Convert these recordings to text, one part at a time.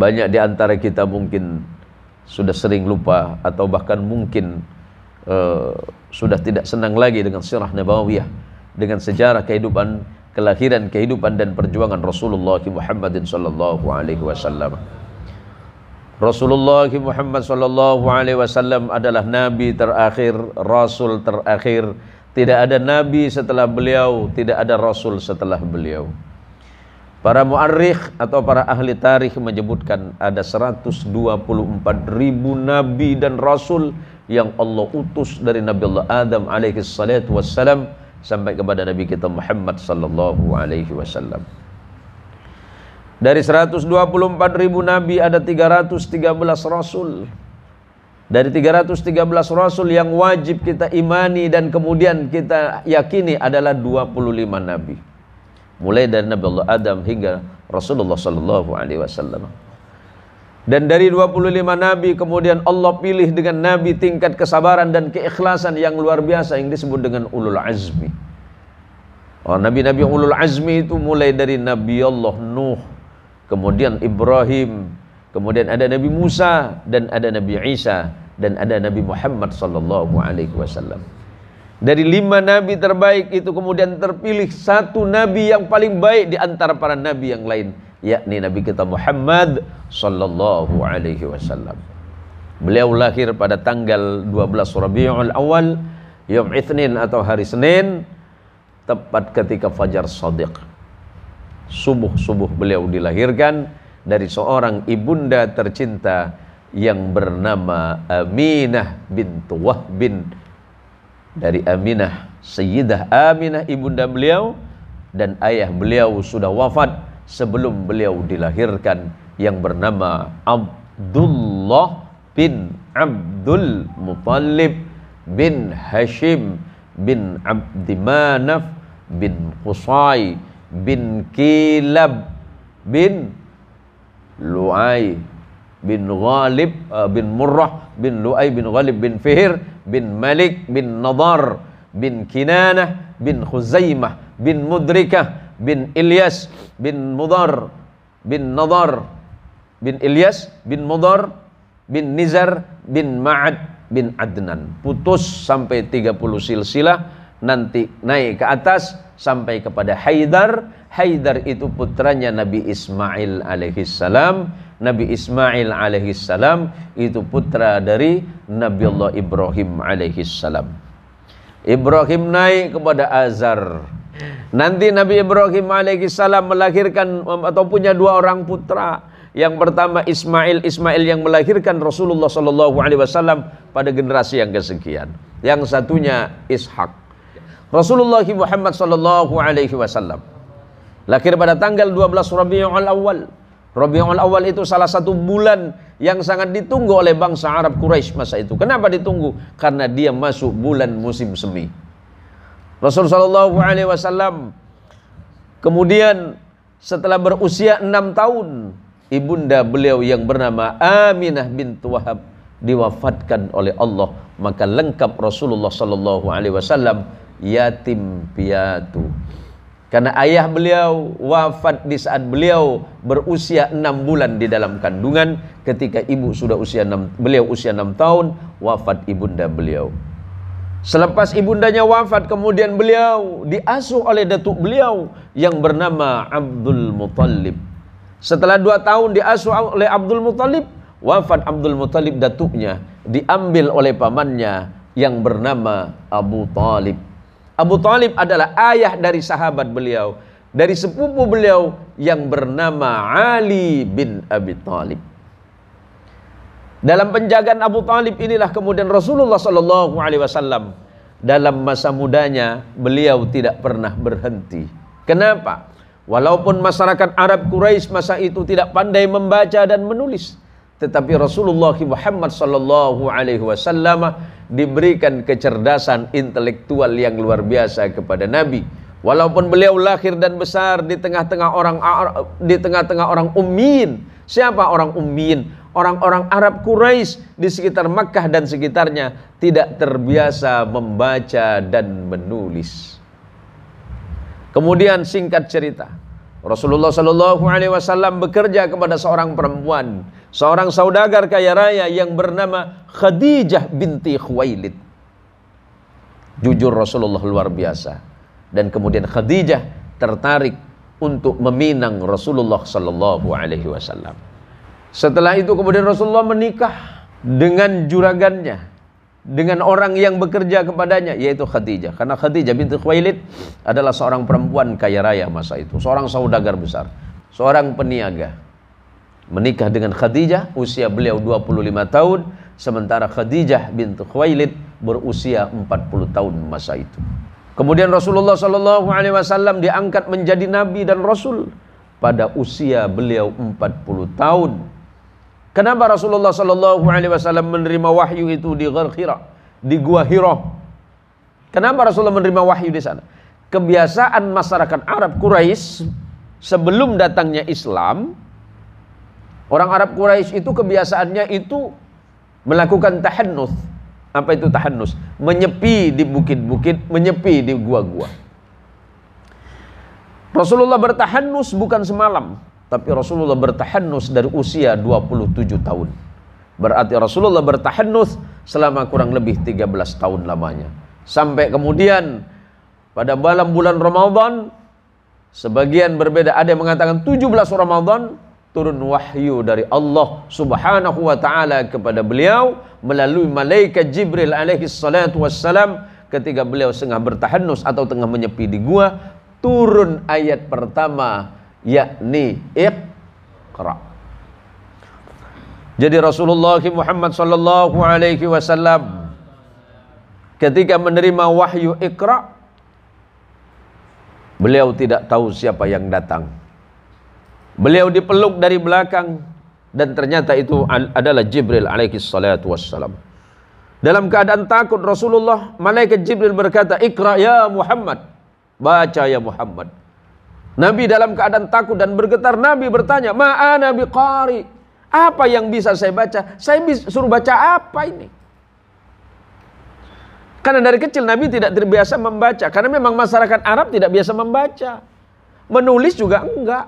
Banyak di antara kita mungkin sudah sering lupa atau bahkan mungkin uh, sudah tidak senang lagi dengan sirah nabawiyah, dengan sejarah kehidupan, kelahiran, kehidupan dan perjuangan Rasulullah Muhammad sallallahu alaihi wasallam. Rasulullah Muhammad sallallahu alaihi wasallam adalah nabi terakhir, rasul terakhir. Tidak ada nabi setelah beliau, tidak ada rasul setelah beliau. Para muarikh atau para ahli tarikh menyebutkan ada 124 ribu nabi dan rasul yang Allah utus dari Nabi Allah Adam alaihi salatu wassalam sampai kepada Nabi kita Muhammad sallallahu alaihi wasallam. Dari 124 ribu nabi ada 313 rasul. Dari 313 rasul yang wajib kita imani dan kemudian kita yakini adalah 25 nabi mulai dari Nabi Allah Adam hingga Rasulullah Shallallahu Alaihi Wasallam. Dan dari 25 nabi kemudian Allah pilih dengan nabi tingkat kesabaran dan keikhlasan yang luar biasa yang disebut dengan ulul azmi. Oh, nabi-nabi ulul azmi itu mulai dari Nabi Allah Nuh, kemudian Ibrahim, kemudian ada Nabi Musa dan ada Nabi Isa dan ada Nabi Muhammad sallallahu alaihi wasallam. Dari lima nabi terbaik itu kemudian terpilih satu nabi yang paling baik di antara para nabi yang lain, yakni Nabi kita Muhammad sallallahu alaihi wasallam. Beliau lahir pada tanggal 12 Rabiul Awal, Yom Itsnin atau hari Senin, tepat ketika fajar shadiq. Subuh-subuh beliau dilahirkan dari seorang ibunda tercinta yang bernama Aminah bintu Wahbin dari Aminah Sayyidah Aminah ibunda beliau dan ayah beliau sudah wafat sebelum beliau dilahirkan yang bernama Abdullah bin Abdul Muthalib bin Hashim bin Abdimanaf bin Qusay bin Kilab bin Luay bin Ghalib eh, bin Murrah bin Luay bin Ghalib bin Fihir bin Malik bin Nadar bin Kinanah bin Khuzaimah bin Mudrikah bin Ilyas bin Mudar bin Nadar bin Ilyas bin Mudar bin Nizar bin Ma'ad bin Adnan putus sampai 30 silsilah nanti naik ke atas sampai kepada Haidar. Haidar itu putranya Nabi Ismail alaihissalam. Nabi Ismail alaihissalam itu putra dari Nabi Allah Ibrahim alaihissalam. Ibrahim naik kepada Azar. Nanti Nabi Ibrahim alaihissalam melahirkan atau punya dua orang putra. Yang pertama Ismail, Ismail yang melahirkan Rasulullah Shallallahu Alaihi Wasallam pada generasi yang kesekian. Yang satunya Ishak. Rasulullah Muhammad sallallahu alaihi wasallam. Lahir pada tanggal 12 Rabiul Awal. Rabiul Awal itu salah satu bulan yang sangat ditunggu oleh bangsa Arab Quraisy masa itu. Kenapa ditunggu? Karena dia masuk bulan musim semi. Rasul sallallahu alaihi wasallam kemudian setelah berusia enam tahun ibunda beliau yang bernama Aminah bintu Wahab diwafatkan oleh Allah maka lengkap Rasulullah Sallallahu Alaihi Wasallam yatim piatu. Karena ayah beliau wafat di saat beliau berusia enam bulan di dalam kandungan ketika ibu sudah usia 6 beliau usia enam tahun wafat ibunda beliau. Selepas ibundanya wafat kemudian beliau diasuh oleh datuk beliau yang bernama Abdul Muthalib Setelah dua tahun diasuh oleh Abdul Muthalib wafat Abdul Muthalib datuknya diambil oleh pamannya yang bernama Abu Talib. Abu Talib adalah ayah dari sahabat beliau, dari sepupu beliau yang bernama Ali bin Abi Talib. Dalam penjagaan Abu Talib inilah kemudian Rasulullah Shallallahu Alaihi Wasallam dalam masa mudanya beliau tidak pernah berhenti. Kenapa? Walaupun masyarakat Arab Quraisy masa itu tidak pandai membaca dan menulis, tetapi Rasulullah Muhammad Shallallahu Alaihi Wasallam diberikan kecerdasan intelektual yang luar biasa kepada Nabi. Walaupun beliau lahir dan besar di tengah-tengah orang di tengah-tengah orang ummin. Siapa orang ummin? Orang-orang Arab Quraisy di sekitar Mekah dan sekitarnya tidak terbiasa membaca dan menulis. Kemudian singkat cerita, Rasulullah Shallallahu Alaihi Wasallam bekerja kepada seorang perempuan, seorang saudagar kaya raya yang bernama Khadijah binti Khuwailid. Jujur Rasulullah luar biasa. Dan kemudian Khadijah tertarik untuk meminang Rasulullah Shallallahu Alaihi Wasallam. Setelah itu kemudian Rasulullah menikah dengan juragannya dengan orang yang bekerja kepadanya yaitu Khadijah karena Khadijah binti Khuwailid adalah seorang perempuan kaya raya masa itu seorang saudagar besar seorang peniaga menikah dengan Khadijah usia beliau 25 tahun sementara Khadijah binti Khuwailid berusia 40 tahun masa itu kemudian Rasulullah Shallallahu alaihi wasallam diangkat menjadi nabi dan rasul pada usia beliau 40 tahun Kenapa Rasulullah Shallallahu Alaihi Wasallam menerima wahyu itu di Hira, di gua Hiro? Kenapa Rasulullah menerima wahyu di sana? Kebiasaan masyarakat Arab Quraisy sebelum datangnya Islam, orang Arab Quraisy itu kebiasaannya itu melakukan tahannus. Apa itu tahannus? Menyepi di bukit-bukit, menyepi di gua-gua. Rasulullah bertahannus bukan semalam, tapi Rasulullah bertahanus dari usia 27 tahun. Berarti Rasulullah bertahanus selama kurang lebih 13 tahun lamanya. Sampai kemudian pada malam bulan Ramadan sebagian berbeda ada yang mengatakan 17 Ramadan turun wahyu dari Allah Subhanahu wa taala kepada beliau melalui malaikat Jibril alaihi salatu wassalam ketika beliau setengah bertahanus atau tengah menyepi di gua turun ayat pertama yakni iqra. Jadi Rasulullah Muhammad sallallahu alaihi wasallam ketika menerima wahyu Iqra beliau tidak tahu siapa yang datang. Beliau dipeluk dari belakang dan ternyata itu adalah Jibril alaihi salatu Dalam keadaan takut Rasulullah, malaikat Jibril berkata, "Iqra ya Muhammad." Baca ya Muhammad. Nabi dalam keadaan takut dan bergetar, Nabi bertanya, Nabi Qari? Apa yang bisa saya baca? Saya bisa suruh baca apa ini? Karena dari kecil Nabi tidak terbiasa membaca, karena memang masyarakat Arab tidak biasa membaca. Menulis juga enggak.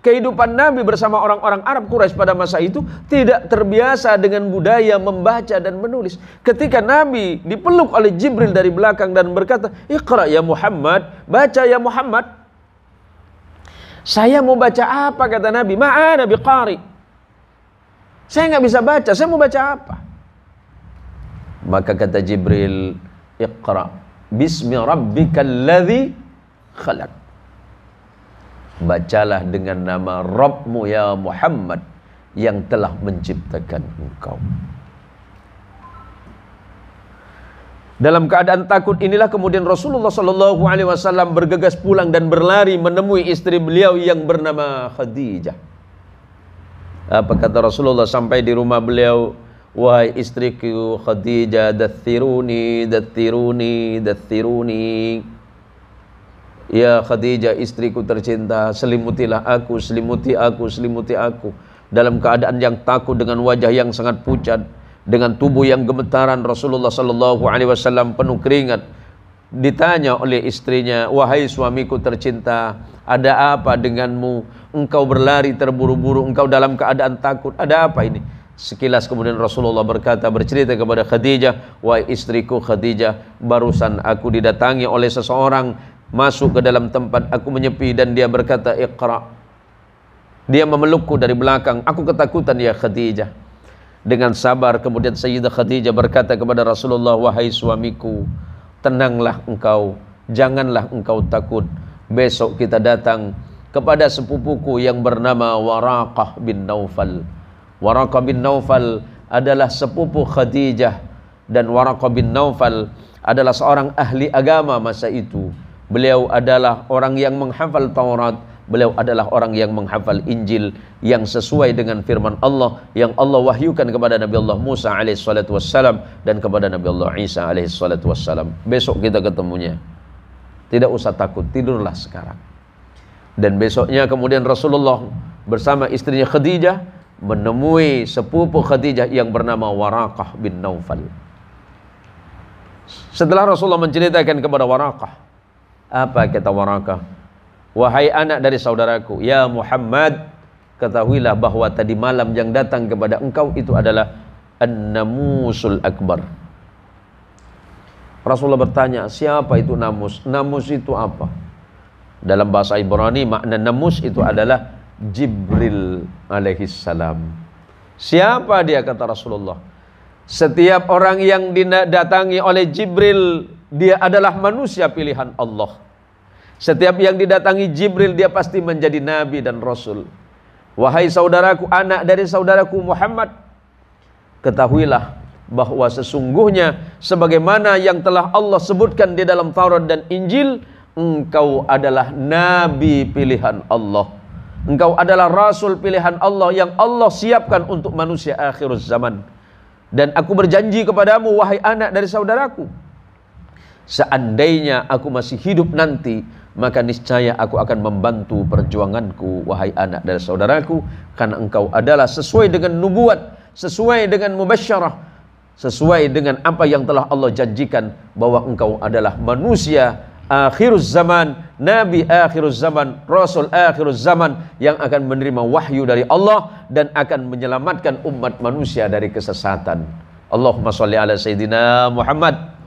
Kehidupan Nabi bersama orang-orang Arab Quraisy pada masa itu tidak terbiasa dengan budaya membaca dan menulis. Ketika Nabi dipeluk oleh Jibril dari belakang dan berkata, "Iqra ya Muhammad, baca ya Muhammad." Saya mau baca apa kata Nabi? nabi qari Saya nggak bisa baca, saya mau baca apa? Maka kata Jibril, Iqra. Bismi rabbikal ladzi khalaq. Bacalah dengan nama Rabbmu ya Muhammad yang telah menciptakan engkau. Dalam keadaan takut inilah kemudian Rasulullah Shallallahu Alaihi Wasallam bergegas pulang dan berlari menemui istri beliau yang bernama Khadijah. Apa kata Rasulullah sampai di rumah beliau, wahai istriku Khadijah, datiruni, datiruni, datiruni. Ya Khadijah istriku tercinta, selimutilah aku, selimuti aku, selimuti aku. Dalam keadaan yang takut dengan wajah yang sangat pucat, dengan tubuh yang gemetaran Rasulullah sallallahu alaihi wasallam penuh keringat ditanya oleh istrinya wahai suamiku tercinta ada apa denganmu engkau berlari terburu-buru engkau dalam keadaan takut ada apa ini Sekilas kemudian Rasulullah berkata bercerita kepada Khadijah, "Wahai istriku Khadijah, barusan aku didatangi oleh seseorang masuk ke dalam tempat aku menyepi dan dia berkata, "Iqra." Dia memelukku dari belakang. Aku ketakutan ya Khadijah dengan sabar kemudian Sayyidah Khadijah berkata kepada Rasulullah wahai suamiku tenanglah engkau janganlah engkau takut besok kita datang kepada sepupuku yang bernama Waraqah bin Naufal Waraqah bin Naufal adalah sepupu Khadijah dan Waraqah bin Naufal adalah seorang ahli agama masa itu beliau adalah orang yang menghafal Taurat Beliau adalah orang yang menghafal Injil yang sesuai dengan firman Allah yang Allah wahyukan kepada Nabi Allah Musa alaihissalatu wassalam dan kepada Nabi Allah Isa alaihissalatu wassalam. Besok kita ketemunya. Tidak usah takut, tidurlah sekarang. Dan besoknya kemudian Rasulullah bersama istrinya Khadijah menemui sepupu Khadijah yang bernama Waraqah bin Naufal. Setelah Rasulullah menceritakan kepada Waraqah, apa kata Waraqah? Wahai anak dari saudaraku, ya Muhammad, ketahuilah bahwa tadi malam yang datang kepada engkau itu adalah An-Namusul Akbar. Rasulullah bertanya, siapa itu namus? Namus itu apa? Dalam bahasa Ibrani, makna namus itu adalah Jibril salam. Siapa dia kata Rasulullah? Setiap orang yang didatangi oleh Jibril, dia adalah manusia pilihan Allah setiap yang didatangi Jibril dia pasti menjadi nabi dan rasul. Wahai saudaraku, anak dari saudaraku Muhammad, ketahuilah bahwa sesungguhnya sebagaimana yang telah Allah sebutkan di dalam Taurat dan Injil, engkau adalah nabi pilihan Allah. Engkau adalah rasul pilihan Allah yang Allah siapkan untuk manusia akhir zaman. Dan aku berjanji kepadamu wahai anak dari saudaraku, seandainya aku masih hidup nanti, maka niscaya aku akan membantu perjuanganku wahai anak dan saudaraku karena engkau adalah sesuai dengan nubuat sesuai dengan mubasyarah sesuai dengan apa yang telah Allah janjikan bahwa engkau adalah manusia akhirus zaman nabi akhirus zaman rasul akhirus zaman yang akan menerima wahyu dari Allah dan akan menyelamatkan umat manusia dari kesesatan Allahumma sholli ala sayyidina Muhammad